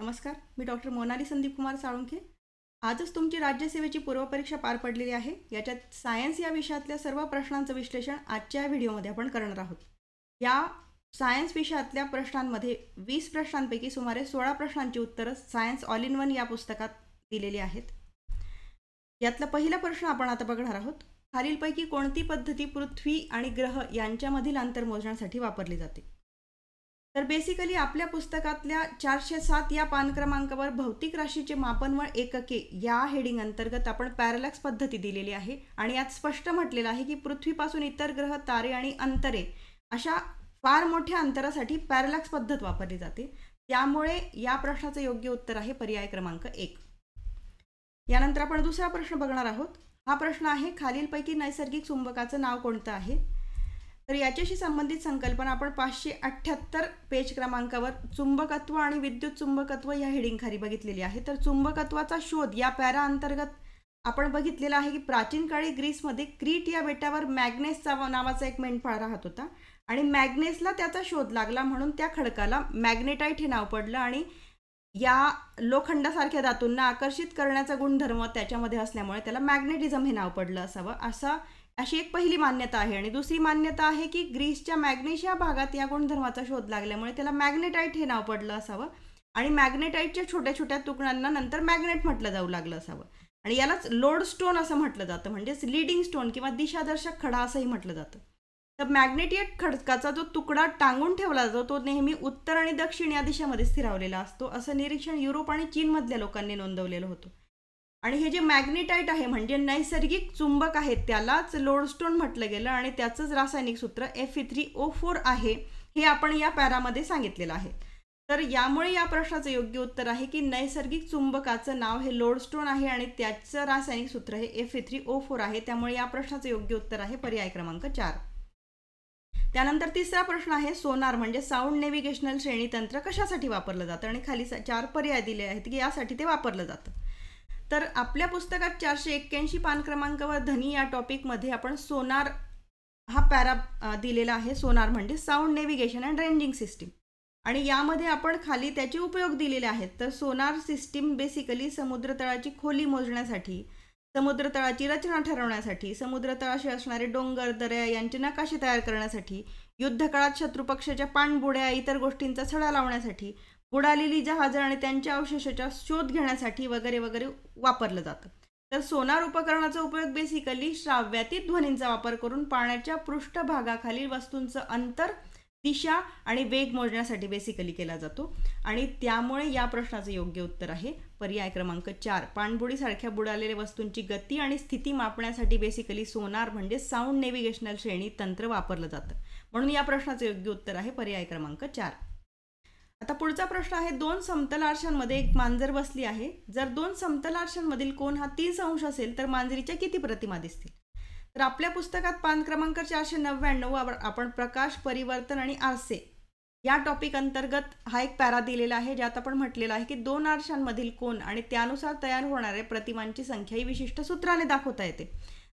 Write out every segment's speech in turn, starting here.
नमस्कार मी डॉक्टर मोनाली संदीप कुमार साळुंखे आजच तुमची राज्यसेवेची पूर्वपरीक्षा पार पडलेली आहे याच्यात सायन्स या विषयातल्या सर्व प्रश्नांचं विश्लेषण आजच्या या व्हिडिओमध्ये आपण करणार आहोत या सायन्स विषयातल्या प्रश्नांमध्ये वीस प्रश्नांपैकी सुमारे सोळा प्रश्नांची उत्तरं सायन्स ऑल इन वन या पुस्तकात दिलेली आहेत यातला पहिला प्रश्न आपण आता बघणार आहोत खालीलपैकी कोणती पद्धती पृथ्वी आणि ग्रह यांच्यामधील अंतर मोजण्यासाठी वापरली जाते तर बेसिकली आपल्या पुस्तकातल्या चारशे सात या पान क्रमांकावर भौतिक राशीचे मापन व एकके या हेडिंग अंतर्गत आपण पॅरलॅक्स पद्धती दिलेली आहे आणि यात स्पष्ट म्हटलेलं आहे की पृथ्वीपासून इतर ग्रह तारे आणि अंतरे अशा फार मोठ्या अंतरासाठी पॅरलॅक्स पद्धत वापरली जाते त्यामुळे या प्रश्नाचं योग्य उत्तर आहे पर्याय क्रमांक एक यानंतर आपण दुसरा प्रश्न बघणार आहोत हा प्रश्न आहे खालीलपैकी नैसर्गिक चुंबकाचं नाव कोणतं आहे तर याच्याशी संबंधित संकल्पना आपण पाचशे अठ्ठ्याहत्तर पेज क्रमांकावर चुंबकत्व आणि विद्युत चुंबकत्व या हेडिंगखाली बघितलेली आहे तर चुंबकत्वाचा शोध या पॅरा अंतर्गत आपण बघितलेला आहे की प्राचीन काळी ग्रीसमध्ये क्रीट या बेटावर मॅग्नेसचा नावाचा एक मेंढपाळ राहत होता आणि मॅग्नेसला त्याचा शोध लागला म्हणून त्या खडकाला मॅग्नेटाईट हे नाव पडलं आणि या लोखंडासारख्या धातूंना आकर्षित करण्याचा गुणधर्म त्याच्यामध्ये असल्यामुळे त्याला मॅग्नेटिझम हे नाव पडलं असावं असा अशी एक पहिली मान्यता आहे आणि दुसरी मान्यता आहे की ग्रीसच्या मॅग्नेशिया भागात या गुणधर्माचा शोध लागल्यामुळे त्याला मॅग्नेटाईट हे नाव पडलं असावं आणि मॅग्नेटाईटच्या छोट्या छोट्या तुकड्यांना नंतर मॅग्नेट म्हटलं जाऊ लागलं असावं आणि यालाच लोड स्टोन असं म्हटलं जातं म्हणजेच लिडिंग स्टोन किंवा दिशादर्शक खडा असंही म्हटलं जातं तर मॅग्नेटियट खडकाचा जो तुकडा टांगून ठेवला जातो तो नेहमी उत्तर आणि दक्षिण या दिशेमध्ये स्थिरावलेला असतो असं निरीक्षण युरोप आणि चीनमधल्या लोकांनी नोंदवलेलं होतं आणि हे जे मॅग्नेटाईट आहे म्हणजे नैसर्गिक चुंबक आहे त्यालाच लोडस्टोन म्हटलं गेलं आणि त्याचंच रासायनिक सूत्र F E three O four आहे हे आपण या पॅरामध्ये सांगितलेलं आहे तर यामुळे या प्रश्नाचं योग्य उत्तर आहे की नैसर्गिक चुंबकाचं नाव हे लोडस्टोन आहे आणि त्याचं रासायनिक सूत्र हे F E three O four आहे त्यामुळे या प्रश्नाचं योग्य उत्तर आहे पर्याय क्रमांक चार त्यानंतर तिसरा प्रश्न आहे सोनार म्हणजे साऊंड नेव्हिगेशनल श्रेणी तंत्र कशासाठी वापरलं जातं आणि खाली चार पर्याय दिले आहेत की यासाठी ते वापरलं जातं तर आपल्या पुस्तकात चारशे एक्क्याऐंशी पान क्रमांकावर धनी या टॉपिकमध्ये आपण सोनार हा पॅरा दिलेला आहे सोनार म्हणजे sound navigation and ranging system आणि यामध्ये आपण खाली त्याचे उपयोग दिलेले आहेत तर सोनार सिस्टीम बेसिकली समुद्रतळाची खोली मोजण्यासाठी समुद्रतळाची रचना ठरवण्यासाठी समुद्रतळाशी असणारे डोंगर दऱ्या यांचे नकाशे तयार करण्यासाठी युद्धकाळात शत्रुपक्षाच्या पाणबुड्या इतर गोष्टींचा सडा लावण्यासाठी बुडालेली जहाजं आणि त्यांच्या अवशेषाचा शोध घेण्यासाठी वगैरे वगैरे वापरलं जातं तर सोनार उपकरणाचा उपयोग बेसिकली श्राव्यातीत ध्वनींचा वापर करून पाण्याच्या पृष्ठभागाखालील वस्तूंचं अंतर दिशा आणि वेग मोजण्यासाठी बेसिकली केला जातो आणि त्यामुळे या प्रश्नाचं योग्य उत्तर आहे पर्याय क्रमांक चार पाणबुडीसारख्या बुडालेल्या वस्तूंची गती आणि स्थिती मापण्यासाठी बेसिकली सोनार म्हणजे साऊंड नेव्हिगेशनल श्रेणी तंत्र वापरलं जातं म्हणून या प्रश्नाचं योग्य उत्तर आहे पर्याय क्रमांक चार आता पुढचा प्रश्न आहे दोन समतल आरशांमध्ये एक मांजर बसली आहे जर दोन समतल आरशांमधील कोण हा तीस अंश असेल तर मांजरीच्या किती प्रतिमा दिसतील तर आपल्या पुस्तकात पान क्रमांक चारशे नव्याण्णव आपण प्रकाश परिवर्तन आणि आरसे या टॉपिक अंतर्गत हा एक पॅरा दिलेला आहे ज्यात आपण म्हटलेला आहे की दोन आरशांमधील कोण आणि त्यानुसार तयार होणाऱ्या प्रतिमांची संख्या ही विशिष्ट सूत्राने दाखवता येते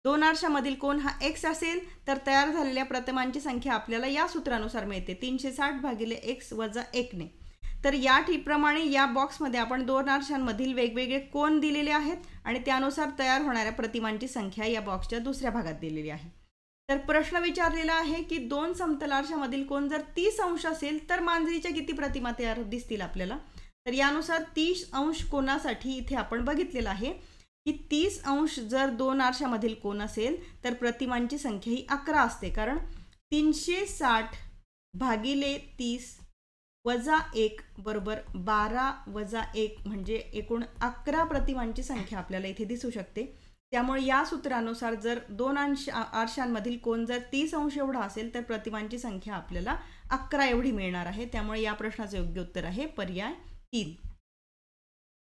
दोन आरशामधील कोण हा एक्स असेल तर तयार झालेल्या प्रतिमांची संख्या आपल्याला या सूत्रानुसार मिळते तीनशे साठ भागिले एक्स वजा एकने तर या प्रमाणे या बॉक्समध्ये आपण दोन आरशांमधील वेगवेगळे कोण दिलेले आहेत आणि त्यानुसार तयार होणाऱ्या प्रतिमांची संख्या या बॉक्सच्या दुसऱ्या भागात दिलेली आहे तर प्रश्न विचारलेला आहे की दोन समतलारशामधील कोण जर तीस अंश असेल तर मांजरीच्या किती प्रतिमा तयार दिसतील आपल्याला तर यानुसार तीस अंश कोणासाठी इथे आपण बघितलेलं आहे की तीस अंश जर दोन आरशामधील कोण असेल तर प्रतिमांची संख्या ही अकरा असते कारण तीनशे साठ भागिले तीस वजा एक बरोबर बारा वजा एक म्हणजे एकूण अकरा प्रतिमांची संख्या आपल्याला इथे दिसू शकते त्यामुळे या सूत्रानुसार जर दोन अंश आरशांमधील कोण जर तीस अंश एवढा असेल तर प्रतिमांची संख्या आपल्याला अकरा एवढी मिळणार आहे त्यामुळे या प्रश्नाचं योग्य उत्तर आहे पर्याय तीन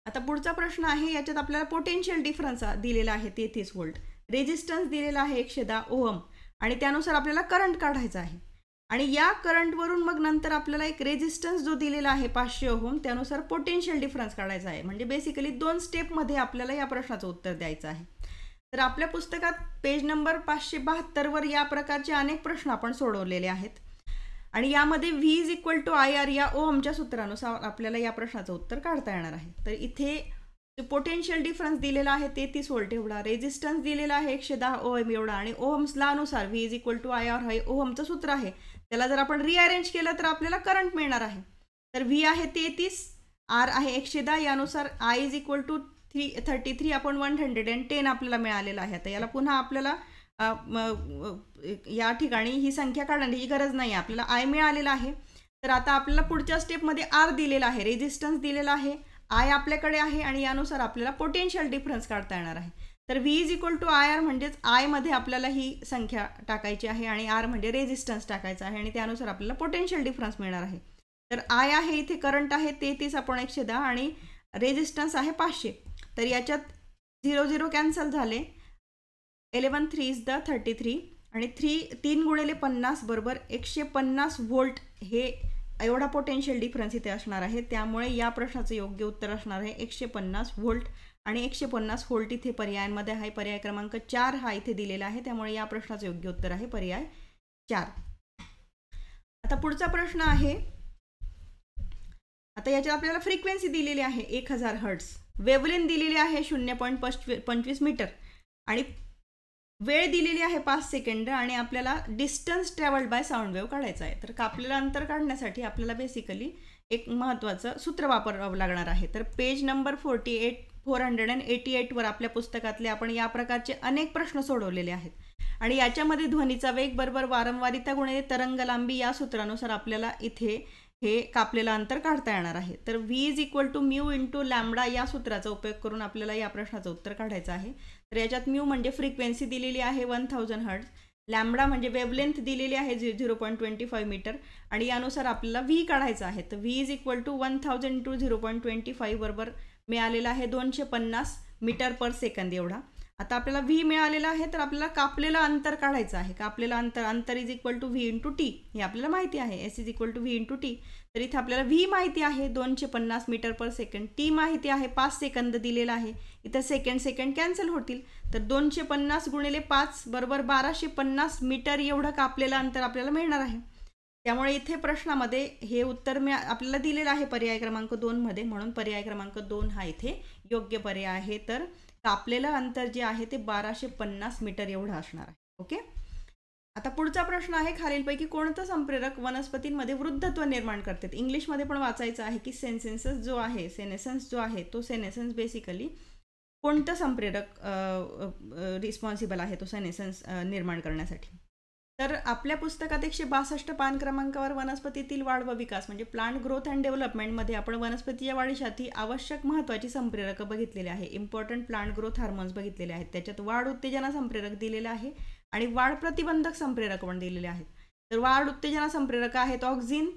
आता पुढचा प्रश्न आहे याच्यात आपल्याला पोटेन्शियल डिफरन्स दिलेला आहे तेहतीस व्होल्ट रेजिस्टन्स दिलेला आहे एकशे दहा ओहम आणि त्यानुसार आपल्याला करंट काढायचा आहे आणि या करंटवरून मग नंतर आपल्याला एक रेजिस्टन्स जो दिलेला आहे पाचशे ओहम त्यानुसार पोटेन्शियल डिफरन्स काढायचा आहे म्हणजे बेसिकली दोन स्टेपमध्ये आपल्याला या प्रश्नाचं उत्तर द्यायचं आहे तर आपल्या पुस्तकात पेज नंबर पाचशे बहात्तरवर या प्रकारचे अनेक प्रश्न आपण सोडवलेले आहेत आणि यामध्ये V is equal to I R या आमच्या सूत्रानुसार आपल्याला या प्रश्नाचं उत्तर काढता येणार आहे तर इथे जो पोटेन्शियल डिफरन्स दिलेला आहे तेहतीस वोल्ट एवढा रेजिस्टन्स दिलेला आहे एकशे दहा ओ एम एवढा आणि ओहम्सला अनुसार V is equal to I R हे ओहमचं सूत्र आहे त्याला जर आपण रिअरेंज केलं तर आपल्याला करंट मिळणार आहे तर व्ही आहे तेहतीस आर आहे एकशे दहा यानुसार I is equal to three thirty three आपण वन हंड्रेड अँड टेन आपल्याला मिळालेला आहे आता याला पुन्हा आपल्याला या ठिकाणी ही संख्या काढण्याची ही गरज नाही आपल्याला आय मिळालेलं आहे तर आता आपल्याला पुढच्या स्टेपमध्ये आर दिलेला आहे रेजिस्टन्स दिलेला आहे आय आपल्याकडे आहे आणि यानुसार आपल्याला पोटेन्शियल डिफरन्स काढता येणार आहे तर V is equal to I R म्हणजेच आयमध्ये आपल्याला ही संख्या टाकायची आहे आणि आर म्हणजे रेजिस्टन्स टाकायचा आहे आणि त्यानुसार आपल्याला पोटेन्शियल डिफरन्स मिळणार आहे तर आय आहे इथे करंट आहे तेहतीस आपण एकशे दहा आणि रेजिस्टन्स आहे पाचशे तर याच्यात झिरो झिरो कॅन्सल झाले eleven three is the thirty three आणि थ्री तीन गुणिले पन्नास बरोबर एकशे पन्नास व्होल्ट हे एवढा पोटेन्शियल डिफरन्स इथे असणार आहे त्यामुळे या प्रश्नाचं योग्य उत्तर असणार आहे एकशे पन्नास व्होल्ट आणि एकशे पन्नास व्होल्ट इथे पर्यायांमध्ये आहे पर्याय क्रमांक चार हा इथे दिलेला आहे त्यामुळे या प्रश्नाचं योग्य उत्तर आहे पर्याय चार आता पुढचा प्रश्न आहे आता याच्यात आपल्याला फ्रिक्वेन्सी दिलेली आहे एक हजार हर्ट्स वेवलेन दिलेली आहे शून्य पॉईंट पंचवीस मीटर आणि वेळ दिलेली आहे पाच सेकंड आणि आपल्याला distance travelled by sound wave काढायचा आहे तर कापलेलं अंतर काढण्यासाठी आपल्याला बेसिकली एक महत्त्वाचं सूत्र वापरावं लागणार आहे तर page number forty eight four hundred and eighty एटवर आपल्या पुस्तकातले आपण या प्रकारचे अनेक प्रश्न सोडवलेले आहेत आणि याच्यामध्ये ध्वनीचा वेग बरोबर वारंवारिता गुणिले तरंग लांबी या सूत्रानुसार आपल्याला इथे हे कापलेलं अंतर काढता येणार आहे तर V is equal to mu into lambda या सूत्राचा उपयोग करून आपल्याला या प्रश्नाचं उत्तर काढायचं आहे तर याच्यात म्यू म्हणजे फ्रिक्वेन्सी दिलेली आहे वन थाउजंड हर्ड्स लॅमडा म्हणजे वेबलेंथ दिलेली आहे zero zero point twenty five metre आणि यानुसार आपल्याला व्ही काढायचं आहे तर V is equal to one thousand into zero point twenty five बरोबर मिळालेला आहे दोनशे पन्नास मीटर पर सेकंद एवढा आता आपल्याला व्ही मिळालेला आहे तर आपल्याला कापलेलं अंतर काढायचं आहे कापलेलं अंतर अंतर is equal to V into T हे आपल्याला माहिती आहे S is equal to V into T तर इथे आपल्याला व्ही माहिती आहे दोनशे पन्नास मीटर पर सेकंड टी माहिती आहे पाच सेकंद दिलेला आहे इथं सेकंड सेकंड कॅन्सल होतील तर दोनशे पन्नास गुणिले पाच बरोबर बाराशे पन्नास मीटर एवढं कापलेलं अंतर आपल्याला मिळणार आहे त्यामुळे इथे प्रश्नामध्ये हे उत्तर मी आपल्याला दिलेलं आहे पर्याय क्रमांक दोनमध्ये म्हणून पर्याय क्रमांक दोन हा इथे योग्य पर्याय आहे तर कापलेलं अंतर जे आहे ते बाराशे पन्नास मीटर एवढं असणार आहे ओके आता पुढचा प्रश्न आहे खालीलपैकी कोणतं संप्रेरक वनस्पतींमध्ये वृद्धत्व निर्माण करते इंग्लिशमध्ये पण वाचायचं आहे की सेन्सेन्सस जो आहे सेनेसन्स जो आहे तो सेनेसन्स बेसिकली कोणतं संप्रेरक रिस्पॉन्सिबल आहे तो सेनेसन्स निर्माण करण्यासाठी तर आपल्या पुस्तकात एकशे बासष्ट पान क्रमांकावर वनस्पतीतील वाढ व विकास म्हणजे प्लांट ग्रोथ अँड डेव्हलपमेंटमध्ये आपण वनस्पतीच्या वाढीसाठी आवश्यक महत्त्वाची संप्रेरकं बघितलेली आहे इम्पॉर्टंट प्लांट ग्रोथ हार्मोन्स बघितलेले आहेत त्याच्यात वाढ उत्तेजना संप्रेरक दिलेलं आहे आणि वाढ प्रतिबंधक संप्रेरक पण दिलेले आहेत तर वाढ उत्तेजना संप्रेरक आहेत ऑक्झिन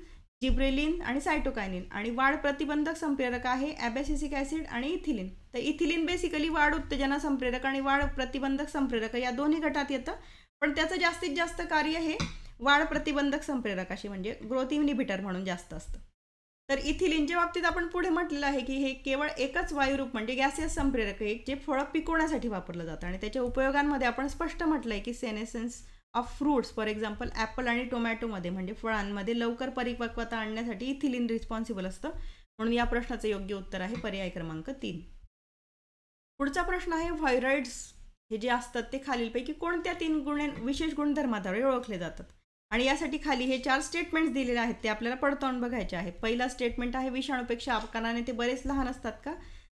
जिब्रेलिन आणि सायटोकायनिन आणि वाढ प्रतिबंधक संप्रेरक आहे ॲबॅसिसिक ॲसिड आणि इथिलिन तर इथिलिन बेसिकली वाढ उत्तेजना संप्रेरक आणि वाढ प्रतिबंधक संप्रेरक या दोन्ही गटात येतं पण त्याचं जास्तीत जास्त कार्य हे वाढ प्रतिबंधक संप्रेरकाशी म्हणजे ग्रोथ इनहिबिटर म्हणून जास्त असतं तर इथिलीनच्या बाबतीत आपण पुढे म्हटलेलं आहे की हे केवळ एकच वायुरूप म्हणजे गॅसियस संप्रेरक आहे जे फळं पिकवण्यासाठी वापरलं जातं आणि त्याच्या उपयोगांमध्ये आपण स्पष्ट म्हटलं आहे की senescence of fruits for example apple आणि टोमॅटोमध्ये म्हणजे फळांमध्ये लवकर परिपक्वता आणण्यासाठी इथिलीन रिस्पॉन्सिबल असतं म्हणून या प्रश्नाचं योग्य उत्तर आहे पर्याय क्रमांक तीन पुढचा प्रश्न आहे व्हायरॉइड्स हे जे असतात ते खालीलपैकी कोणत्या तीन गुण विशेष गुणधर्माद्वारे ओळखले जातात आणि यासाठी खाली हे चार स्टेटमेंट्स दिलेले आहेत ते आपल्याला पडताळून बघायचे आहे पहिला स्टेटमेंट आहे विषाणूपेक्षा आपकानाने ते बरेच लहान असतात का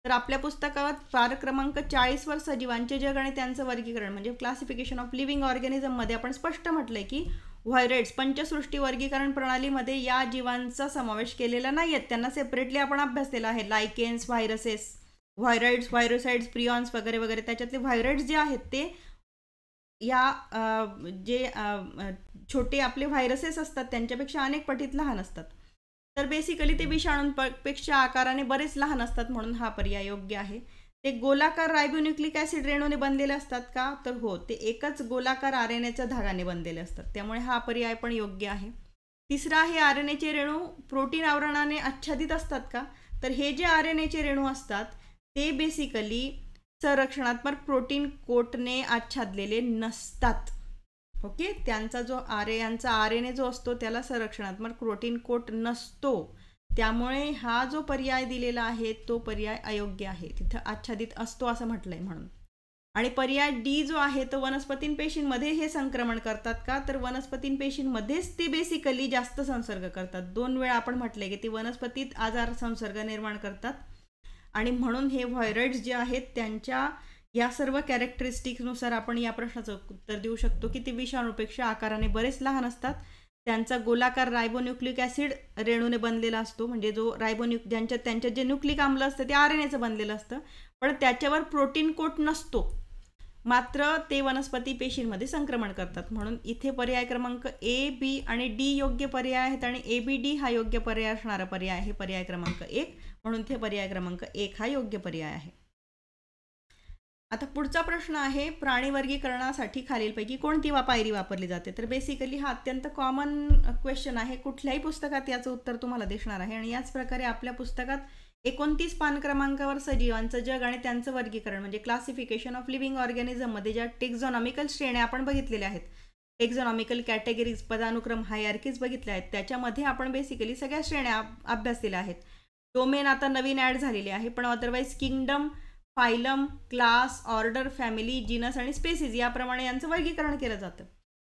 तर आपल्या पुस्तकावर पार क्रमांक चाळीसवर सजीवांचे जग आणि त्यांचं वर्गीकरण म्हणजे क्लासिफिकेशन ऑफ लिव्हिंग ऑर्गॅनिझममध्ये आपण स्पष्ट म्हटलंय की व्हायरेट्स पंचसृष्टी वर्गीकरण प्रणालीमध्ये या जीवांचा समावेश केलेला नाही त्यांना सेपरेटली आपण अभ्यासलेला आहे lichens viruses viroids virocides prions वगैरे वगैरे त्याच्यातले व्हायरॉइड्स जे आहेत ते या जे छोटे आपले व्हायरसेस असतात त्यांच्यापेक्षा अनेक पटीत लहान असतात तर बेसिकली ते विषाणूंपेक्षा आकाराने बरेच लहान असतात म्हणून हा पर्याय योग्य आहे ते गोलाकार रायब्युन्युक्लिक ॲसिड रेणूने बनलेले असतात का तर हो ते एकच गोलाकार आर एन एच्या धागाने बनलेले असतात त्यामुळे हा पर्याय पण योग्य आहे तिसरा हे आर एन एचे रेणू प्रोटीन आवरणाने आच्छादित असतात का तर हे जे आर एन एचे रेणू असतात ते बेसिकली संरक्षणात्मक प्रोटीन कोटने आच्छादलेले नसतात ओके त्यांचा जो आर यांचा आर एन जो असतो त्याला संरक्षणात्मक प्रोटीन कोट नसतो त्यामुळे हा जो पर्याय दिलेला आहे तो पर्याय अयोग्य आहे तिथं आच्छादित असतो असं म्हटलंय म्हणून आणि पर्याय डी जो आहे तो वनस्पतीं पेशींमध्ये हे संक्रमण करतात का तर वनस्पतीं पेशींमध्येच ते बेसिकली जास्त संसर्ग करतात दोन वेळा आपण म्हटलंय की ते वनस्पतीत आजार संसर्ग निर्माण करतात आणि म्हणून हे व्हायरॉइड्स जे आहेत त्यांच्या या सर्व कॅरेक्टरिस्टिक्सनुसार आपण या प्रश्नाचं उत्तर देऊ शकतो की ते विषाणूपेक्षा आकाराने बरेच लहान असतात त्यांचा गोलाकार रायबोन्युक्लिक ॲसिड रेणूने बनलेला असतो म्हणजे जो रायबोन्युक ज्यांच्या त्यांच्या जे न्यूक्लिक आम्ल असतं ते आर एन एचं बनलेलं असतं पण त्याच्यावर प्रोटीन कोट नसतो मात्र ते वनस्पती पेशींमध्ये संक्रमण करतात म्हणून इथे पर्याय क्रमांक ए बी आणि डी योग्य पर्याय आहेत आणि ए बी डी हा योग्य पर्याय असणारा पर्याय आहे पर्याय क्रमांक एक म्हणून इथे पर्याय क्रमांक एक हा योग्य पर्याय आहे आता पुढचा प्रश्न आहे प्राणी वर्गीकरणासाठी खालीलपैकी कोणती वा पायरी वापरली जाते तर बेसिकली हा अत्यंत कॉमन क्वेश्चन आहे कुठल्याही पुस्तकात याचं उत्तर तुम्हाला दिसणार आहे आणि याच प्रकारे आपल्या पुस्तकात एकोणतीस पान क्रमांकावर सजीवांचं जग आणि त्यांचं वर्गीकरण म्हणजे क्लासिफिकेशन ऑफ लिव्हिंग मध्ये ज्या टेक्झॉनॉमिकल श्रेण्या आपण बघितलेल्या आहेत टेक्झॉनॉमिकल कॅटेगरीज पदानुक्रम हायर्कीज बघितल्या आहेत त्याच्यामध्ये आपण बेसिकली सगळ्या श्रेण्या अभ्यासलेल्या आहेत डोमेन आता नवीन ॲड झालेली आहे पण otherwise kingdom phylum class order family genus आणि स्पेसिस याप्रमाणे यांचं वर्गीकरण केलं जातं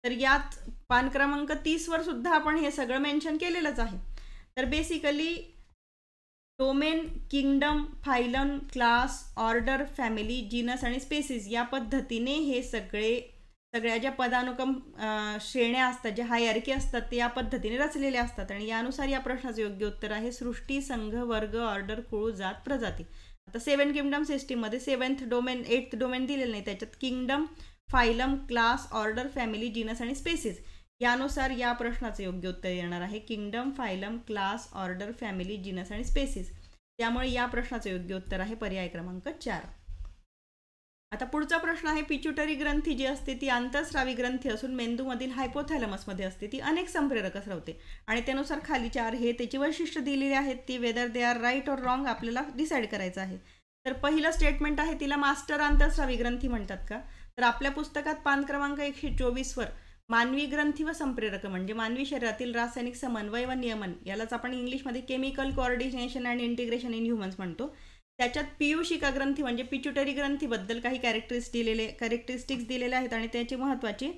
तर यात पान क्रमांक तीसवर सुद्धा आपण हे सगळं मेन्शन केलेलंच आहे तर basically domain kingdom phylum class order family genus आणि स्पेसिस या पद्धतीने हे सगळे सगळ्या ज्या पदानुकम श्रेण्या असतात ज्या हायरकी असतात ते या पद्धतीने रचलेले असतात आणि यानुसार या प्रश्नाचं योग्य उत्तर आहे सृष्टी संघ वर्ग ऑर्डर कुळू जात प्रजाती आता सेवन किंगडम सिस्टीममध्ये सेवन्थ डोमेन एट्थ डोमेन दिलेलं नाही त्याच्यात kingdom phylum class order family genus आणि स्पेसिस यानुसार या प्रश्नाचं योग्य उत्तर येणार आहे kingdom phylum class order family genus आणि स्पेसिस त्यामुळे या प्रश्नाचं योग्य उत्तर आहे पर्याय क्रमांक चार आता पुढचा प्रश्न आहे पिच्युटरी ग्रंथी जी असते ती आंतरस्रावी ग्रंथी असून मेंदूमधील हायपोथॅलमसमध्ये असते ती अनेक संप्रेरक असते आणि त्यानुसार खाली चार हे त्याची वैशिष्ट्य दिलेली आहेत ती वेदर दे आर राईट और रॉंग आपल्याला डिसाईड करायचं आहे तर पहिलं स्टेटमेंट आहे तिला मास्टर आंतरस्रावी ग्रंथी म्हणतात का तर आपल्या पुस्तकात पान क्रमांक एकशे चोवीसवर वर मानवी ग्रंथी व संप्रेरक म्हणजे मानवी शरीरातील रासायनिक समन्वय व नियमन यालाच आपण इंग्लिशमध्ये chemical coordination and integration in humans म्हणतो त्याच्यात पियुषिका म्हणजे ग्रंथी म्हणजे पिच्युटरी ग्रंथीबद्दल काही कॅरेक्टरिस्ट दिलेले कॅरेक्टरिस्टिक्स दिलेले आहेत आणि त्याचे महत्त्वाचे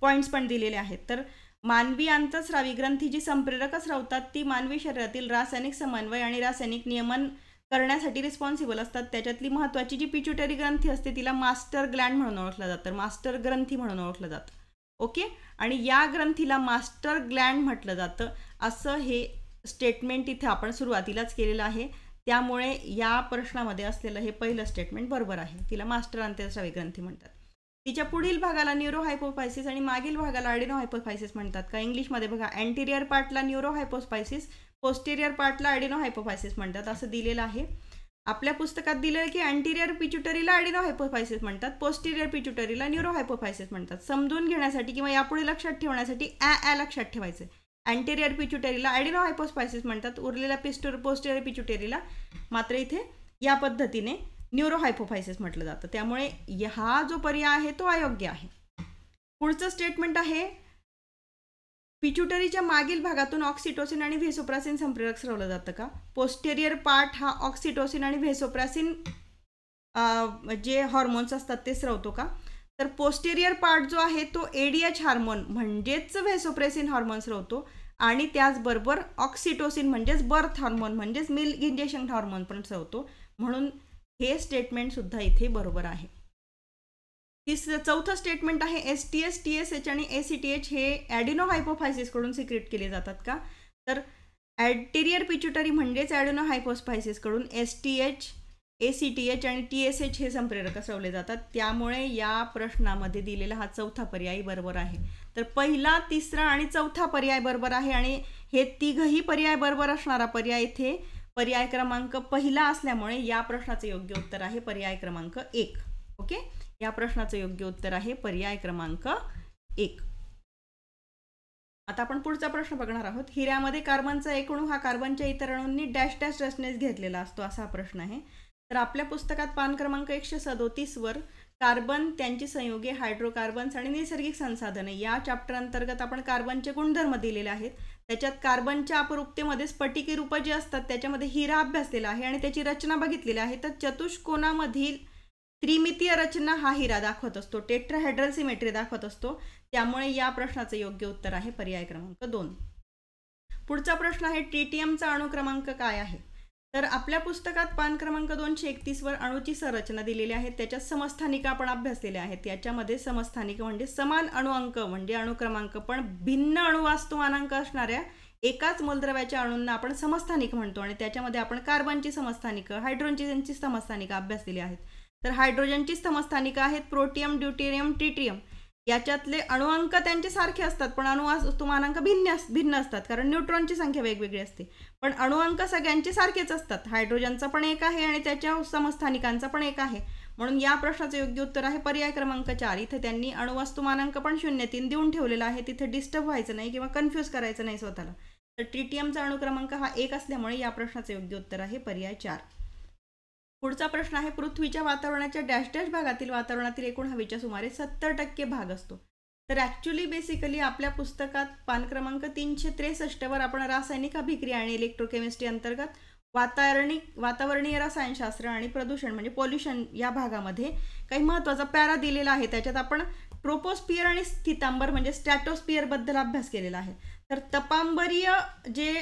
पॉईंट्स पण दिलेले आहेत तर मानवी अंतस्रावी ग्रंथी जी संप्रेरकच राहतात ती मानवी शरीरातील रासायनिक समन्वय आणि रासायनिक नियमन करण्यासाठी रिस्पॉन्सिबल असतात त्याच्यातली महत्त्वाची जी पिच्युटरी ग्रंथी असते तिला मास्टर ग्लँड म्हणून ओळखलं जातं मास्टर ग्रंथी म्हणून ओळखलं जातं ओके आणि या ग्रंथीला मास्टर ग्लँड म्हटलं जातं असं हे स्टेटमेंट इथे आपण सुरुवातीलाच केलेलं आहे त्यामुळे या प्रश्नामध्ये असलेलं हे पहिलं स्टेटमेंट बरोबर आहे तिला मास्टर अंत्यश्रावी ग्रंथी म्हणतात तिच्या पुढील भागाला न्युरो हायपोफायसिस आणि मागील भागाला अडिनो हायपोफायसिस म्हणतात का इंग्लिशमध्ये बघा अँटिरियर पार्टला न्यूरो हायपोफायसिस पोस्टेरियर पार्टला अडिनो हायपोफायसिस म्हणतात असं दिलेलं आहे आपल्या पुस्तकात दिलं आहे की अँटिरियर पिच्युटरीला अडिनो हायपोफायसिस म्हणतात पोस्टिरियर पिच्युटरीला न्यूरो हायपोफायसिस म्हणतात समजून घेण्यासाठी किंवा यापुढे लक्षात ठेवण्यासाठी ॲ ॲ लक्षात ठेवायचं अँटिरियर पिच्युटरीला अॅडिनो हायपोस्पायसिस म्हणतात उरलेल्या पिस्टर पोस्टिरियर पिच्युटेरीला मात्र इथे या पद्धतीने न्यूरोहायपोफायसिस हायपोफायसिस म्हटलं जातं त्यामुळे हा जो पर्याय आहे तो अयोग्य आहे पुढचं स्टेटमेंट आहे पिच्युटरीच्या मागील भागातून ऑक्सिटोसिन आणि व्हेसोप्रासिन संप्रेरक स्रवलं जातं का पोस्टेरियर पार्ट हा ऑक्सिटोसिन आणि व्हेसोप्रासिन जे हॉर्मोन्स असतात ते स्रवतो का तर पोस्टेरियर पार्ट जो आहे तो एडीएच हार्मोन म्हणजेच व्हेसोप्रेसिन हॉर्मोन्स स्रवतो आणि त्याचबरोबर ऑक्सिटोसिन म्हणजेच बर्थ हॉर्मोन म्हणजेच मिल्क इंजेक्शन हॉर्मोन पण स्रवतो म्हणून हे स्टेटमेंटसुद्धा इथे बरोबर आहे ही चौथं स्टेटमेंट आहे S T S T S H आणि ए सी टी एच हे ॲडिनो हायपोफायसिसकडून सिक्रेट केले जातात का तर ॲटेरियर पिच्युटरी म्हणजेच ॲडिनो हायपोस्पायसिसकडून S T H A C T H आणि टी एस एच हे संप्रेरक असवले जातात त्यामुळे या प्रश्नामध्ये दिलेला हा चौथा पर्याय बरोबर आहे तर पहिला तिसरा आणि चौथा पर्याय बरोबर आहे आणि हे तिघही पर्याय बरोबर असणारा पर्याय इथे पर्याय क्रमांक पहिला असल्यामुळे या प्रश्नाचं योग्य उत्तर आहे पर्याय क्रमांक एक ओके या प्रश्नाचं योग्य उत्तर आहे पर्याय क्रमांक एक आता आपण पुढचा प्रश्न बघणार आहोत हिऱ्यामध्ये कार्बनचा एक हा कार्बनच्या इतर अणूंनी डॅश डॅश रचनेस घेतलेला असतो असा प्रश्न आहे तर आपल्या पुस्तकात पान क्रमांक एकशे सदोतीसवर कार्बन त्यांची संयोगे हायड्रोकार्बन्स आणि नैसर्गिक संसाधने या चॅप्टर अंतर्गत आपण कार्बनचे गुणधर्म दिलेले आहेत त्याच्यात कार्बनच्या अपरूपतेमध्ये स्फटिकी रूप जे असतात त्याच्यामध्ये हिरा अभ्यासलेला आहे आणि त्याची रचना बघितलेली आहे तर चतुष्कोणामधील त्रिमितीय रचना हा हिरा दाखवत असतो टेट्राहेड्रल सिमेट्री दाखवत असतो त्यामुळे या प्रश्नाचं योग्य उत्तर आहे पर्याय क्रमांक दोन पुढचा प्रश्न आहे टीटीएमचा अणुक्रमांक काय आहे तर आपल्या पुस्तकात पान क्रमांक दोनशे वर अणुची संरचना दिलेली आहे त्याच्या समस्थानिका आपण अभ्यासलेल्या आहेत याच्यामध्ये समस्थानिक म्हणजे समान अणुअंक म्हणजे अणुक्रमांक पण भिन्न अणुवास्तुमानांक असणाऱ्या एकाच मूलद्रव्याच्या अणूंना आपण समस्थानिक म्हणतो आणि त्याच्यामध्ये आपण कार्बनची समस्थानिक हायड्रोनची त्यांची समस्थानिकं अभ्यासलेली आहेत तर हायड्रोजनची समस्थानिकं आहेत प्रोटियम ड्युटेरियम ट्रिटियम याच्यातले अणुअंक त्यांचे सारखे असतात पण अणुमानांक भिन्न भिन्न असतात कारण न्यूट्रॉनची संख्या वेगवेगळी असते पण अणुअंक सगळ्यांचे सारखेच असतात हायड्रोजनचा पण एक आहे आणि त्याच्या समस्थानिकांचा पण एक आहे म्हणून या प्रश्नाचं योग्य उत्तर आहे पर्याय क्रमांक चार इथे त्यांनी अणुवस्तुमानांक पण शून्य तीन देऊन ठेवलेला आहे तिथे डिस्टर्ब व्हायचं नाही किंवा कन्फ्यूज करायचं नाही स्वतःला तर ट्रिटियमचा अणुक्रमांक हा एक असल्यामुळे या प्रश्नाचं योग्य उत्तर आहे पर्याय चार पुढचा प्रश्न आहे पृथ्वीच्या वातावरणाच्या डॅश डॅश भागातील वातावरणातील एकूण हवेच्या सुमारे सत्तर टक्के भाग असतो तर ॲक्च्युली बेसिकली आपल्या पुस्तकात पान क्रमांक तीनशे त्रेसष्टवर आपण रासायनिक अभिक्रिया आणि इलेक्ट्रोकेमिस्ट्री अंतर्गत वातावरणिक वातावरणीय रसायनशास्त्र आणि प्रदूषण म्हणजे पॉल्युशन या भागामध्ये काही महत्त्वाचा पॅरा दिलेला आहे त्याच्यात आपण ट्रोपोस्पियर आणि स्थितांबर म्हणजे स्टॅटोस्पियरबद्दल अभ्यास केलेला आहे तर तपांबरीय जे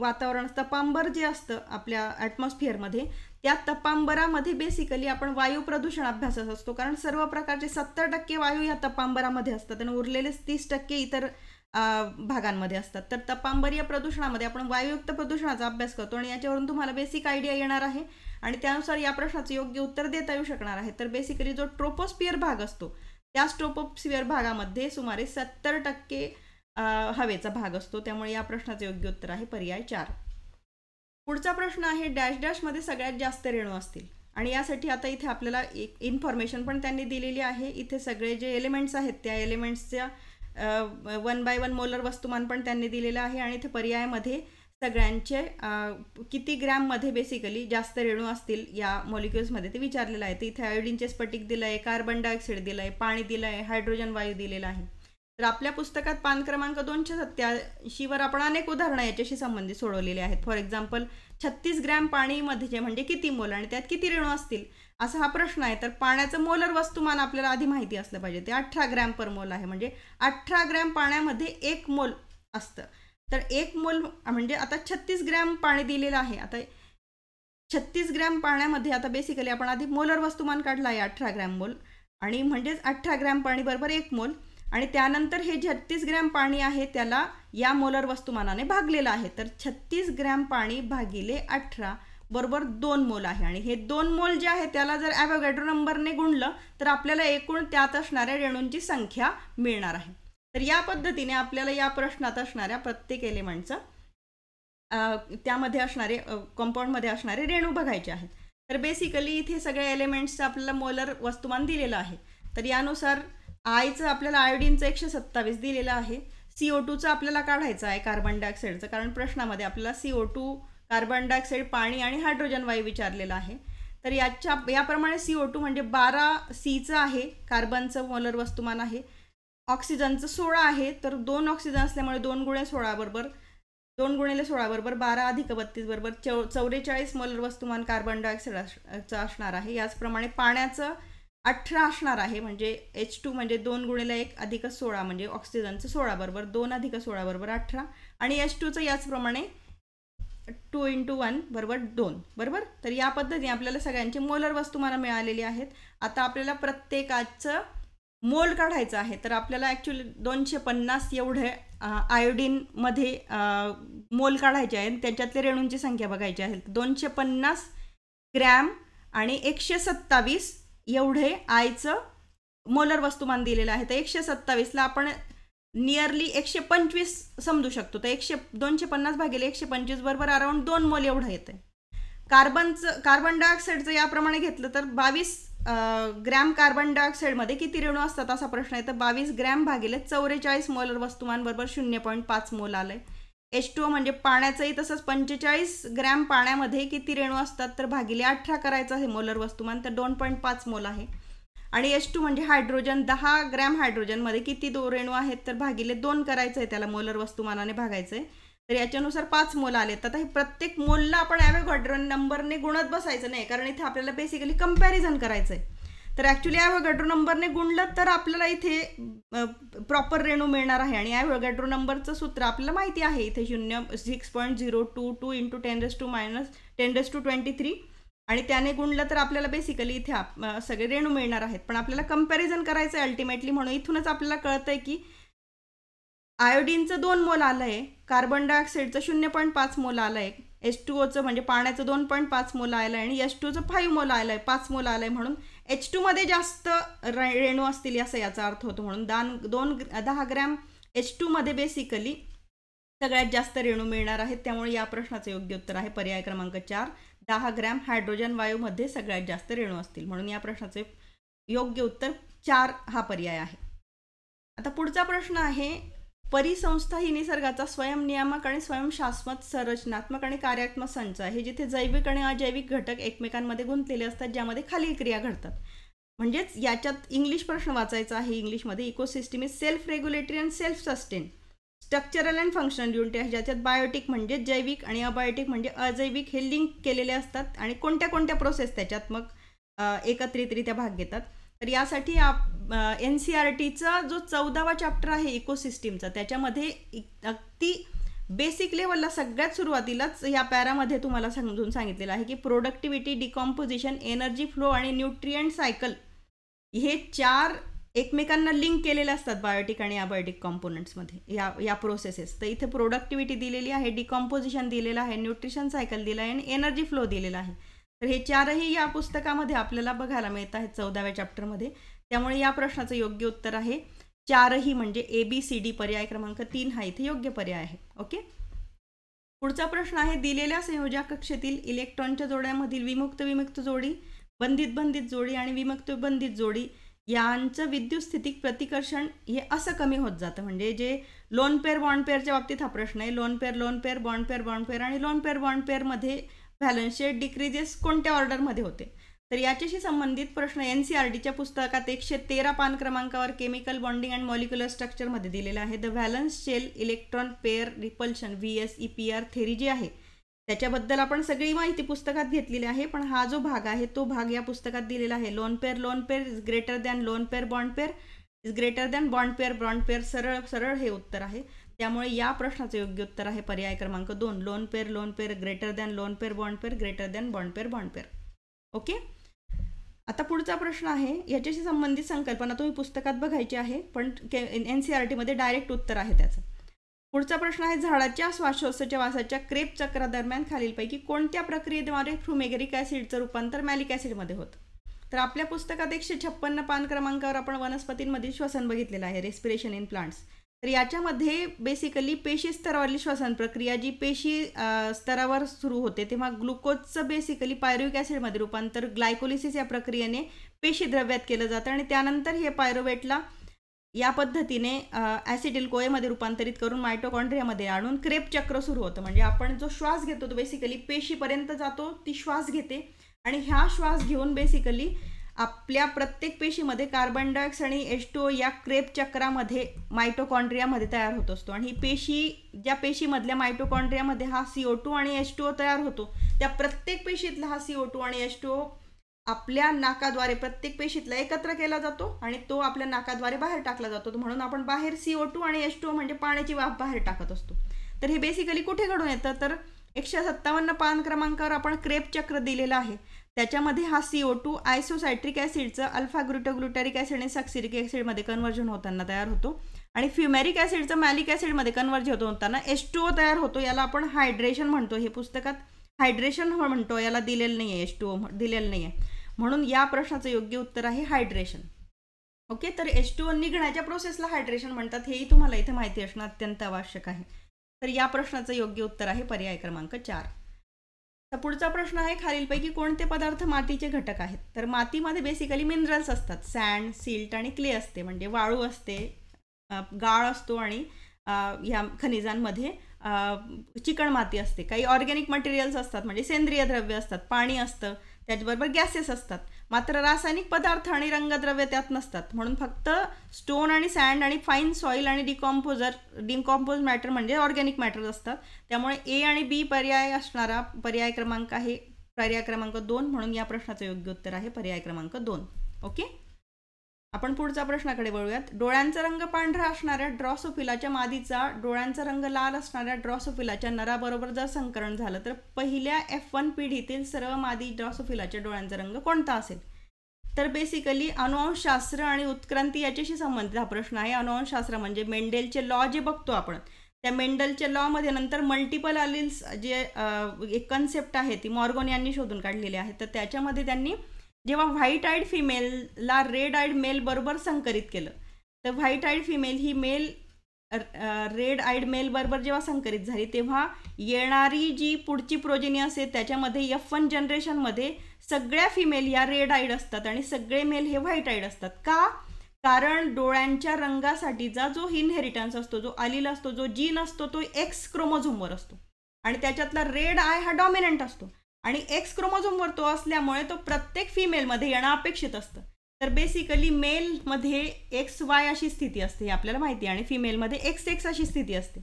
वातावरण तपांबर जे असतं आपल्या ॲटमॉस्फिअरमध्ये त्या तपांबरामध्ये बेसिकली आपण वायू प्रदूषण अभ्यासत असतो कारण सर्व प्रकारचे सत्तर टक्के वायू या तपांबरामध्ये असतात आणि उरलेले तीस टक्के इतर भागांमध्ये असतात तर तपांबरीय प्रदूषणामध्ये आपण वायुयुक्त प्रदूषणाचा अभ्यास करतो आणि याच्यावरून तुम्हाला बेसिक आयडिया येणार आहे आणि त्यानुसार या प्रश्नाचं योग्य उत्तर देता येऊ शकणार आहे तर बेसिकली जो ट्रोपोस्पियर भाग असतो त्या ट्रोपोस्पियर भागामध्ये सुमारे सत्तर टक्के हवेचा भाग असतो त्यामुळे या प्रश्नाचे योग्य उत्तर आहे पर्याय चार पुढचा प्रश्न आहे डॅश डॅशमध्ये सगळ्यात जास्त रेणू असतील आणि यासाठी आता इथे आपल्याला एक इन्फॉर्मेशन पण त्यांनी दिलेली आहे इथे सगळे जे एलिमेंट्स आहेत त्या एलिमेंट्सच्या वन बाय वन मोलर वस्तुमान पण त्यांनी दिलेलं आहे आणि इथे पर्यायामध्ये सगळ्यांचे किती ग्रॅममध्ये बेसिकली जास्त रेणू असतील या मॉलिक्युल्समध्ये ते विचारलेलं आहे तर इथे आयोडीनचे स्फटिक दिलं आहे कार्बन डायऑक्साईड दिलं आहे पाणी दिलं आहे हायड्रोजन वायू दिलेला आहे तर आपल्या पुस्तकात पान क्रमांक दोनशे सत्याऐंशीवर आपण अनेक उदाहरणं याच्याशी संबंधित सोडवलेले आहेत फॉर एक्झाम्पल छत्तीस ग्रॅम पाणीमध्ये म्हणजे किती मोल आणि त्यात किती रेणू असतील असा हा प्रश्न आहे तर पाण्याचं मोलर वस्तुमान आपल्याला आधी माहिती असलं पाहिजे ते अठरा ग्रॅम पर मोल आहे म्हणजे अठरा ग्रॅम पाण्यामध्ये एक मोल असतं तर एक मोल म्हणजे आता छत्तीस ग्रॅम पाणी दिलेलं आहे आता छत्तीस ग्रॅम पाण्यामध्ये आता बेसिकली आपण आधी मोलर वस्तुमान काढला आहे अठरा ग्रॅम मोल आणि म्हणजेच अठरा ग्रॅम पाणी बरोबर एक मोल आणि त्यानंतर हे छत्तीस ग्रॅम पाणी आहे त्याला या मोलर वस्तुमानाने भागलेलं आहे तर छत्तीस ग्रॅम पाणी भागिले अठरा बरोबर दोन मोल आहे आणि हे दोन मोल जे आहे त्याला जर ॲव्होगॅड्रो नंबरने गुणलं तर आपल्याला एकूण त्यात असणाऱ्या रेणूंची संख्या मिळणार आहे तर या पद्धतीने आपल्याला या प्रश्नात असणाऱ्या प्रत्येक एलिमेंटचं त्यामध्ये असणारे कॉम्पाऊंडमध्ये असणारे रेणू बघायचे आहेत तर बेसिकली इथे सगळे एलिमेंट्सचं आपल्याला मोलर वस्तुमान दिलेलं आहे तर यानुसार आयचं आपल्याला आयोडीनचं एकशे सत्तावीस दिलेलं आहे सी ओ टूचं आपल्याला काढायचं आहे कार्बन डायऑक्साईडचं कारण प्रश्नामध्ये आपल्याला C O two carbon dioxide पाणी आणि हायड्रोजन वायू विचारलेला आहे तर याच्या याप्रमाणे सी ओ टू म्हणजे बारा सीचं आहे कार्बनचं मोलर वस्तुमान आहे ऑक्सिजनचं सोळा आहे तर दोन ऑक्सिजन असल्यामुळे दोन गुण्या सोळाबरोबर दोन गुणिले सोळाबरोबर बारा अधिक बत्तीस बरोबर चौ चौवेचाळीस मोलर वस्तुमान कार्बन डायऑक्साईड असं असणार आहे याचप्रमाणे पाण्याचं अठरा असणार आहे म्हणजे एच टू म्हणजे दोन गुणेला एक अधिक सोळा म्हणजे ऑक्सिजनचं सोळा बरोबर दोन अधिक सोळा बरोबर अठरा आणि एच टूचं याचप्रमाणे टू इंटू वन बरोबर दोन बरोबर तर या पद्धतीने आपल्याला सगळ्यांचे मोलर वस्तुमाना मिळालेली आहेत आता आपल्याला प्रत्येकाचं मोल काढायचं आहे तर आपल्याला ॲक्च्युली दोनशे पन्नास एवढे आयोडीनमध्ये मोल काढायचे आहेत त्याच्यातले रेणूंची संख्या बघायची आहे दोनशे पन्नास ग्रॅम आणि एकशे सत्तावीस एवढे आयचं मोलर वस्तुमान दिलेलं आहे तर एकशे सत्तावीसला आपण नियरली एकशे पंचवीस समजू शकतो तर एकशे दोनशे पन्नास भागेले एकशे पंचवीस बरोबर अराउंड दोन मोल एवढं येतं कार्बनचं कार्बन डायऑक्साईडचं याप्रमाणे घेतलं तर बावीस ग्रॅम कार्बन डायऑक्साईडमध्ये किती रेणू असतात असा प्रश्न आहे तर बावीस ग्रॅम भागेले चौवेचाळीस मोलर वस्तुमान बरोबर शून्य पॉईंट पाच मोल आलं आहे एच टू म्हणजे पाण्याचंही तसंच पंचेचाळीस ग्रॅम पाण्यामध्ये किती रेणू असतात तर भागिले अठरा करायचं आहे मोलर वस्तुमान तर दोन पॉईंट पाच मोल आहे आणि एच टू म्हणजे हायड्रोजन दहा ग्रॅम हायड्रोजनमध्ये किती दो रेणू आहेत तर भागिले दोन करायचं आहे त्याला मोलर वस्तुमानाने भागायचं आहे तर याच्यानुसार पाच मोल आले तर आता हे प्रत्येक मोलला आपण ॲव्हगॉड्रॉन नंबरने गुणत बसायचं नाही कारण इथे आपल्याला बेसिकली कम्पॅरिझन करायचं आहे तर ॲक्च्युली या वगैट्रो नंबरने गुणलं तर आपल्याला इथे प्रॉपर रेणू मिळणार आहे आणि या वगैट्रो नंबरचं सूत्र आपल्याला माहिती आहे इथे शून्य six point zero two two into ten raise to minus ten raise to twenty three आणि त्याने गुणलं तर आपल्याला बेसिकली इथे आप सगळे रेणू मिळणार आहेत पण आपल्याला कम्पॅरिझन करायचं आहे अल्टिमेटली म्हणून इथूनच आपल्याला कळतं आहे की आयोडीनचं दोन मोल आलं आहे कार्बन डायऑक्साईडचं शून्य पॉईंट पाच मोल आलं आहे एस टू ओचं म्हणजे पाण्याचं दोन पॉईंट पाच मोल आलं आहे आणि एस टूचं फाईव्ह मोल आलं आहे पाच मोल आलं आहे म्हणून एच टूमध्ये जास्त रेणू असतील असं याचा अर्थ होतो म्हणून दान दोन दहा ग्रॅम एच टूमध्ये बेसिकली सगळ्यात जास्त रेणू मिळणार आहेत त्यामुळे या प्रश्नाचं योग्य उत्तर आहे पर्याय क्रमांक चार दहा ग्रॅम हायड्रोजन वायूमध्ये सगळ्यात जास्त रेणू असतील म्हणून या प्रश्नाचे योग्य उत्तर चार हा पर्याय आहे आता पुढचा प्रश्न आहे परिसंस्था ही निसर्गाचा स्वयं नियामक आणि स्वयंशास्वत संरचनात्मक आणि कार्यात्मक संच आहे जिथे जैविक आणि अजैविक घटक एकमेकांमध्ये गुंतलेले असतात ज्यामध्ये खालील क्रिया घडतात म्हणजेच याच्यात इंग्लिश प्रश्न वाचायचा आहे इंग्लिशमध्ये ecosystem is self regulatory and self sustain structural and functional unity आहे ज्याच्यात बायोटिक म्हणजे जैविक आणि अबायोटिक म्हणजे अजैविक हे लिंक केलेले असतात आणि कोणत्या कोणत्या प्रोसेस त्याच्यात मग एकत्रितरित्या भाग घेतात तर यासाठी आप एन सी आर टीचा जो चौदावा चॅप्टर आहे इकोसिस्टीमचा त्याच्यामध्ये अगदी बेसिक लेवलला सगळ्यात सुरुवातीलाच या पॅरामध्ये तुम्हाला समजून सांगितलेलं आहे की प्रोडक्टिव्हिटी डिकॉम्पोजिशन एनर्जी फ्लो आणि न्यूट्रिएंट सायकल हे चार एकमेकांना लिंक केलेले असतात बायोटिक आणि अबायोटिक कॉम्पोनंट्समध्ये या या प्रोसेसेस तर इथे प्रोडक्टिव्हिटी दिलेली आहे डिकॉम्पोजिशन दिलेलं आहे न्यूट्रिशन सायकल दिलं आहे आणि एनर्जी फ्लो दिलेला आहे तर हे चारही या पुस्तकामध्ये आपल्याला बघायला मिळत आहेत चौदाव्या चॅप्टरमध्ये त्यामुळे या प्रश्नाचं योग्य उत्तर आहे चारही म्हणजे ए बी सी डी पर्याय क्रमांक तीन हा इथे योग्य पर्याय आहे ओके पुढचा प्रश्न आहे दिलेल्या संयोजा कक्षेतील इलेक्ट्रॉनच्या जोड्यामधील विमुक्त विमुक्त जोडी बंधित बंधित जोडी आणि विमुक्त बंधित जोडी यांचं विद्युत स्थितिक प्रतिकर्षण हे असं कमी होत जातं म्हणजे जे लोन पेअर बॉन्ड पेअरच्या बाबतीत हा प्रश्न आहे lone pair lone pair bond pair bond pair आणि लोन पेअर बॉन्ड पेअरमध्ये बॅलन्सचे डिक्रीजेस कोणत्या ऑर्डरमध्ये होते तर याच्याशी संबंधित प्रश्न एन सी आर डीच्या पुस्तकात एकशे तेरा पान क्रमांकावर केमिकल बॉन्डिंग अँड मॉलिक्युलर स्ट्रक्चरमध्ये दिलेला आहे the valence shell electron pair repulsion V S E P R theory जी आहे त्याच्याबद्दल आपण सगळी माहिती पुस्तकात घेतलेली आहे पण हा जो भाग आहे तो भाग या पुस्तकात दिलेला आहे lone pair lone pair is greater than lone pair bond pair is greater than bond pair bond pair सरळ सरळ हे उत्तर आहे त्यामुळे या प्रश्नाचं योग्य उत्तर आहे पर्याय क्रमांक दोन lone pair lone pair greater than lone pair bond pair greater than bond pair bond pair okay आता पुढचा प्रश्न आहे याच्याशी संबंधित संकल्पना तुम्ही पुस्तकात बघायची आहे पण के एन सी आर टीमध्ये डायरेक्ट उत्तर आहे त्याचं पुढचा प्रश्न आहे झाडाच्या श्वासोच्छ्वासाच्या वासाच्या क्रेप चक्रादरम्यान खालीलपैकी कोणत्या प्रक्रियेद्वारे फ्रुमेगरिक ॲसिडचं रूपांतर मॅलिक ॲसिडमध्ये होतं तर आपल्या पुस्तकात एकशे छप्पन्न पान क्रमांकावर आपण वनस्पतींमधील श्वसन बघितलेलं आहे रेस्पिरेशन इन प्लांट्स तर याच्यामध्ये बेसिकली पेशी स्तरावरील श्वसन प्रक्रिया जी पेशी स्तरावर सुरू होते तेव्हा ग्लुकोजचं बेसिकली पायरोविक ॲसिडमध्ये रूपांतर ग्लायकोलिसिस या प्रक्रियेने पेशी द्रव्यात केलं जातं आणि त्यानंतर हे पायरोवेटला या पद्धतीने ॲसिडिल कोएमध्ये रूपांतरित करून मायटोकॉन्ड्रियामध्ये आणून क्रेप चक्र सुरू होतं म्हणजे आपण जो श्वास घेतो तो बेसिकली पेशीपर्यंत जातो ती श्वास घेते आणि ह्या श्वास घेऊन बेसिकली आपल्या प्रत्येक पेशीमध्ये कार्बन डायऑक्साईड आणि एच टू ओ या क्रेप चक्रामध्ये मायटोकॉन्ड्रियामध्ये तयार होत असतो आणि ही पेशी ज्या पेशीमधल्या मायटोकॉन्ड्रियामध्ये हा सी ओ टू आणि एच टू ओ तयार होतो त्या प्रत्येक पेशीतला हा सी ओ टू आणि एच टू ओ आपल्या नाकाद्वारे प्रत्येक पेशीतला एकत्र केला जातो आणि तो आपल्या नाकाद्वारे बाहेर टाकला जातो म्हणून आपण बाहेर सी ओ टू आणि एच टू ओ म्हणजे पाण्याची वाफ बाहेर टाकत असतो तर हे बेसिकली कुठे घडून येतं तर एकशे सत्तावन्न पान क्रमांकावर आपण क्रेप चक्र दिलेलं आहे त्याच्यामध्ये हा सी ओ टू आयसोसायट्रिक ॲसिडचं अल्फा ग्लुटोग्लुटॅरिक ॲसिड आणि सक्सिरिक ॲसिडमध्ये कन्वर्जन होताना तयार होतो आणि फ्युमॅरिक ॲसिडचं मॅलिक ॲसिडमध्ये कन्वर्जन होत होताना एस टू ओ तयार होतो याला आपण हायड्रेशन म्हणतो हे पुस्तकात हायड्रेशन म्हणतो याला दिलेलं नाही आहे एस टू ओ दिलेलं नाही आहे म्हणून या प्रश्नाचं योग्य उत्तर आहे हायड्रेशन ओके तर एस टू ओ निघण्याच्या प्रोसेसला हायड्रेशन म्हणतात हेही तुम्हाला इथे माहिती असणं अत्यंत आवश्यक आहे तर या प्रश्नाचं योग्य उत्तर आहे पर्याय क्रमांक चार तर पुढचा प्रश्न आहे खालीलपैकी कोणते पदार्थ मातीचे घटक आहेत तर मातीमध्ये बेसिकली मिनरल्स असतात सँड सिल्ट आणि क्ले असते म्हणजे वाळू असते गाळ असतो आणि ह्या खनिजांमध्ये चिकण माती असते काही ऑर्गॅनिक मटेरियल्स असतात म्हणजे सेंद्रिय द्रव्य असतात पाणी असतं त्याचबरोबर गॅसेस असतात मात्र रासायनिक पदार्थ आणि रंगद्रव्य त्यात नसतात म्हणून फक्त स्टोन आणि सँड आणि फाईन सॉईल आणि डिकॉम्पोजर डिकॉम्पोज मॅटर म्हणजे ऑर्गॅनिक मॅटर असतात त्यामुळे ए आणि बी पर्याय असणारा पर्याय क्रमांक आहे पर्याय क्रमांक दोन म्हणून या प्रश्नाचं योग्य उत्तर आहे पर्याय क्रमांक दोन ओके आपण पुढच्या प्रश्नाकडे वळूयात डोळ्यांचा रंग पांढरा असणाऱ्या ड्रॉसोफिलाच्या मादीचा डोळ्यांचा रंग लाल असणाऱ्या ड्रॉसोफिलाच्या नराबरोबर जर संकरण झालं तर पहिल्या एफ वन पिढीतील सर्व मादी ड्रॉसोफिलाच्या डोळ्यांचा रंग कोणता असेल तर बेसिकली अनुवंशास्त्र आणि उत्क्रांती याच्याशी संबंधित हा प्रश्न आहे अनुवंशास्त्र म्हणजे मेंडेलचे लॉ जे बघतो आपण त्या मेंडलच्या लॉमध्ये नंतर मल्टिपल अलिल्स जे एक कन्सेप्ट आहे ती मॉर्गोन यांनी शोधून काढलेली आहे तर त्याच्यामध्ये त्यांनी जेव्हा व्हाईट आयड फिमेलला रेड आयड मेल बरोबर संकरित केलं तर व्हाईट आयड फिमेल ही मेल रेड आयड मेल बरोबर जेव्हा संकरित झाली तेव्हा येणारी जी पुढची प्रोजेनी असते त्याच्यामध्ये यफ वन जनरेशनमध्ये सगळ्या फिमेल या रेड आयड असतात आणि सगळे मेल हे व्हाईट आयड असतात का कारण डोळ्यांच्या रंगासाठीचा जो इनहेरिटन्स असतो जो आलील असतो जो जीन असतो तो एक्स क्रोमोझोमवर असतो आणि त्याच्यातला रेड आय हा डॉमिनंट असतो आणि एक्स क्रोमोझोमवर तो असल्यामुळे तो प्रत्येक फिमेलमध्ये येणं अपेक्षित असतं तर बेसिकली मेलमध्ये एक्स वाय अशी स्थिती असते आपल्याला माहिती आहे आणि फिमेलमध्ये एक्स एक्स अशी स्थिती असते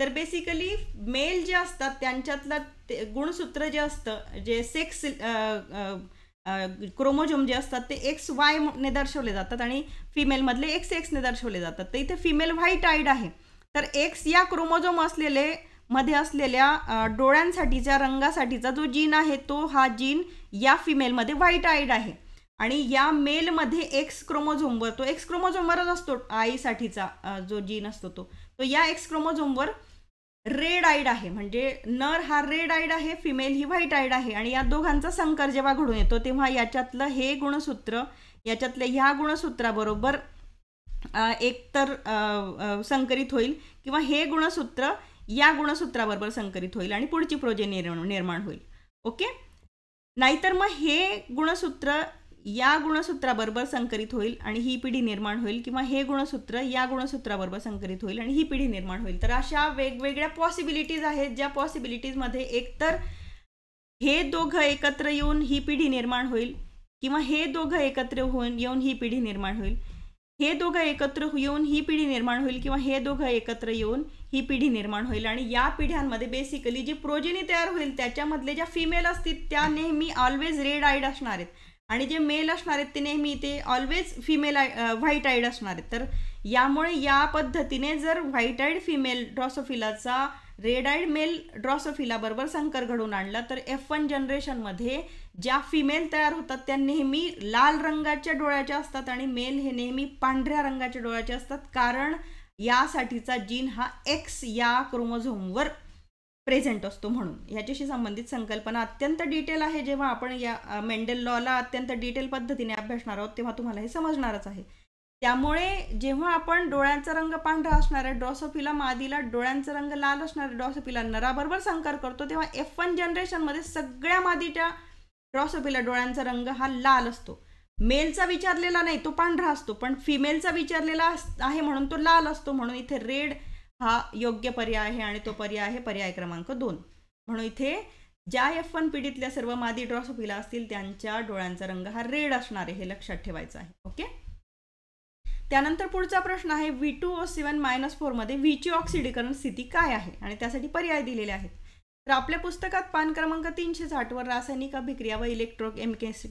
तर बेसिकली मेल जे असतात त्यांच्यातलं ते गुणसूत्र जे असतं जे सेक्स क्रोमोझोम जे असतात ते एक्स वायने दर्शवले जातात आणि फिमेलमधले एक्स एक्सने दर्शवले जातात तर इथे फिमेल व्हाईट आईड आहे तर एक्स या क्रोमोजोम असलेले मध्ये असलेल्या डोळ्यांसाठीच्या रंगासाठीचा जो जीन आहे तो हा जीन या फिमेलमध्ये व्हाईट आईड आहे आणि या मेलमध्ये एक्स क्रोमोझोमवर तो एक्स क्रोमोझोमवरच असतो आईसाठीचा जो जीन असतो तो तो या एक्स क्रोमोझोमवर रेड आईड आहे म्हणजे नर हा रेड आईड आहे फिमेल ही व्हाईट आईड आहे आणि या दोघांचा संकर जेव्हा घडून येतो तेव्हा याच्यातलं हे गुणसूत्र याच्यातलं ह्या गुणसूत्राबरोबर एकतर संकरित होईल किंवा हे गुणसूत्र या गुणसूत्राबरोबर संकरित होईल आणि पुढची प्रोजेनी निर्माण होईल ओके नाहीतर मग हे गुणसूत्र या गुणसूत्राबरोबर संकरित होईल आणि ही पिढी निर्माण होईल किंवा हे गुणसूत्र या गुणसूत्राबरोबर संकरित होईल आणि ही पिढी निर्माण होईल तर अशा वेगवेगळ्या पॉसिबिलिटीज आहेत ज्या पॉसिबिलिटीजमध्ये एकतर हे दोघं एकत्र येऊन ही पिढी निर्माण होईल किंवा हे दोघं एकत्र होऊन येऊन ही पिढी निर्माण होईल हे दोघं एकत्र येऊन ही पिढी निर्माण होईल किंवा हे दोघं एकत्र येऊन ही पिढी निर्माण होईल आणि या पिढ्यांमध्ये बेसिकली जी प्रोजेनी तयार होईल त्याच्यामधले ज्या फिमेल असतील त्या नेहमी ऑलवेज रेड आईड असणार आहेत आणि जे मेल असणार आहेत ते नेहमी ते always female eye white eyed असणार आहेत तर यामुळे या पद्धतीने जर व्हाईट आईड फिमेल ड्रॉसोफिलाचा रेडाईड मेल मेल ड्रॉसोफिलाबरोबर संकर घडून आणला तर एफ वन जनरेशनमध्ये ज्या फिमेल तयार होतात त्या नेहमी लाल रंगाच्या डोळ्याच्या असतात आणि मेल हे नेहमी पांढऱ्या रंगाच्या डोळ्याचे असतात कारण यासाठीचा जीन हा एक्स या क्रोमोझोमवर प्रेझेंट असतो म्हणून याच्याशी संबंधित संकल्पना अत्यंत डिटेल आहे जेव्हा आपण या मेंडेल लॉला अत्यंत डिटेल पद्धतीने अभ्यासणार आहोत तेव्हा तुम्हाला हे समजणारच आहे त्यामुळे जेव्हा आपण डोळ्यांचा रंग पांढरा असणाऱ्या ड्रॉसोफिला मादीला डोळ्यांचा रंग लाल असणाऱ्या ड्रॉसोफिला नराबरोबर संकर करतो तेव्हा एफ वन जनरेशनमध्ये सगळ्या मादीच्या ड्रॉसोफिला डोळ्यांचा रंग हा लाल असतो मेलचा विचारलेला नाही तो पांढरा असतो पण फिमेलचा विचारलेला आहे म्हणून तो लाल असतो म्हणून इथे रेड हा योग्य पर्याय आहे आणि तो पर्याय आहे पर्याय क्रमांक दोन म्हणून इथे ज्या एफ वन पिढीतल्या सर्व मादी ड्रॉसोफिला असतील त्यांच्या डोळ्यांचा रंग हा रेड असणार आहे हे लक्षात ठेवायचं आहे ओके त्यानंतर पुढचा प्रश्न आहे V two O seven minus फोरमध्ये व्हीची ऑक्सिडीकरण स्थिती काय आहे आणि त्यासाठी पर्याय दिलेले आहेत तर आपल्या पुस्तकात पान क्रमांक तीनशे साठवर रासायनिक अभिक्रिया व इलेक्ट्रो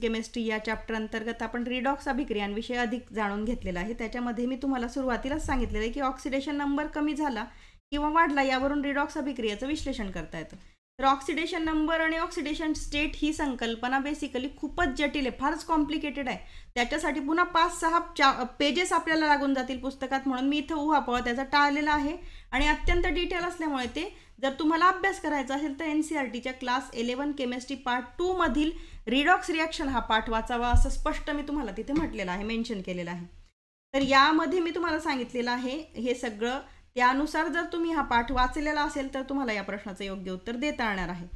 केमिस्ट्री या चॅप्टर अंतर्गत आपण रिडॉक्स अभिक्रियांविषयी अधिक जाणून घेतलेला आहे त्याच्यामध्ये मी तुम्हाला सुरुवातीलाच सांगितलेलं आहे की ऑक्सिडेशन नंबर कमी झाला किंवा वाढला यावरून रिडॉक्स अभिक्रियाचं विश्लेषण करता येतं तर ऑक्सिडेशन नंबर आणि ऑक्सिडेशन स्टेट ही संकल्पना बेसिकली खूपच जटिल आहे फारच कॉम्प्लिकेटेड आहे त्याच्यासाठी पुन्हा पाच सहा पेजेस आपल्याला लागून जातील पुस्तकात म्हणून मी इथं पळ त्याचा टाळलेला आहे आणि अत्यंत डिटेल असल्यामुळे ते जर तुम्हाला अभ्यास करायचा असेल तर एन सी आर टीच्या class eleven chemistry part two मधील रिडॉक्स रिॲक्शन हा पाठ वाचावा असं स्पष्ट मी तुम्हाला तिथे म्हटलेलं आहे मेन्शन केलेलं आहे तर यामध्ये मी तुम्हाला सांगितलेलं आहे हे सगळं त्यानुसार जर तुम्ही हा पाठ वाचलेला असेल तर तुम्हाला या प्रश्नाचं योग्य उत्तर देता येणार आहे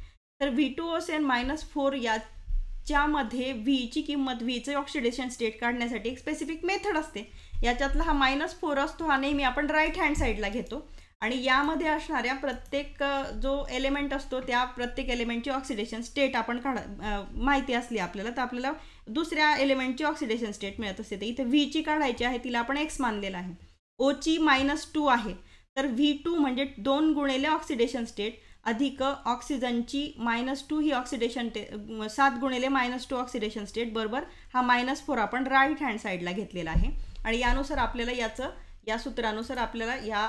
तर V two O seven minus four याच्यामध्ये व्हीची किंमत व्हीचे ऑक्सिडेशन स्टेट काढण्यासाठी एक स्पेसिफिक मेथड असते याच्यातला हा मायनस फोर असतो हा नेहमी आपण राईट हँड साईडला घेतो आणि यामध्ये असणाऱ्या प्रत्येक जो एलिमेंट असतो त्या प्रत्येक एलिमेंटची ऑक्सिडेशन स्टेट आपण काढा माहिती असली आपल्याला तर आपल्याला दुसऱ्या एलिमेंटची ऑक्सिडेशन स्टेट मिळत असते तर इथे व्हीची काढायची आहे तिला आपण एक्स मानलेला आहे ओची मायनस टू आहे तर व्ही टू म्हणजे दोन गुणेले ऑक्सिडेशन स्टेट अधिक ऑक्सिजनची मायनस टू ही ऑक्सिडेशन टे सात गुणेले मायनस टू ऑक्सिडेशन स्टेट बरोबर हा मायनस फोर आपण राईट हँड साईडला घेतलेला आहे आणि यानुसार आपल्याला याचं या सूत्रानुसार आपल्याला या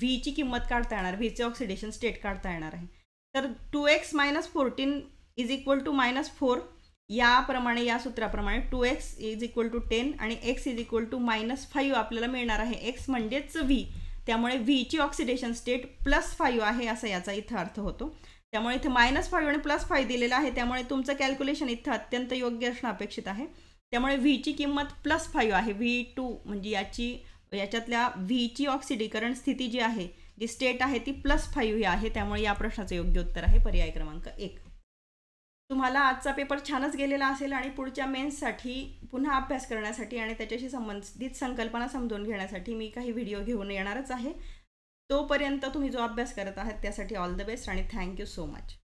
व्हीची किंमत काढता येणार व्हीचे ऑक्सिडेशन स्टेट काढता येणार आहे तर two X minus fourteen is equal to minus four याप्रमाणे या सूत्राप्रमाणे two X is equal to ten आणि X is equal to minus five आपल्याला मिळणार आहे एक्स म्हणजेच व्ही त्यामुळे व्हीची ऑक्सिडेशन स्टेट प्लस फाईव्ह आहे असा याचा इथं अर्थ होतो त्यामुळे इथे मायनस फाईव्ह आणि प्लस फाईव्ह दिलेला आहे त्यामुळे तुमचं कॅल्क्युलेशन इथं अत्यंत योग्य असणं अपेक्षित आहे त्यामुळे व्हीची किंमत प्लस फाईव्ह आहे व्ही टू म्हणजे याची याच्यातल्या व्हीची ऑक्सिडीकरण स्थिती जी आहे जी स्टेट आहे ती प्लस फाईव्ह आहे त्यामुळे या प्रश्नाचं योग्य उत्तर आहे पर्याय क्रमांक एक तुम्हाला आजचा पेपर छानच गेलेला असेल आणि पुढच्या मेन्ससाठी पुन्हा अभ्यास करण्यासाठी आणि त्याच्याशी संबंधित संकल्पना समजून घेण्यासाठी मी काही व्हिडिओ घेऊन येणारच आहे तोपर्यंत तुम्ही जो अभ्यास करत आहात त्यासाठी ऑल द बेस्ट आणि थँक्यू सो मच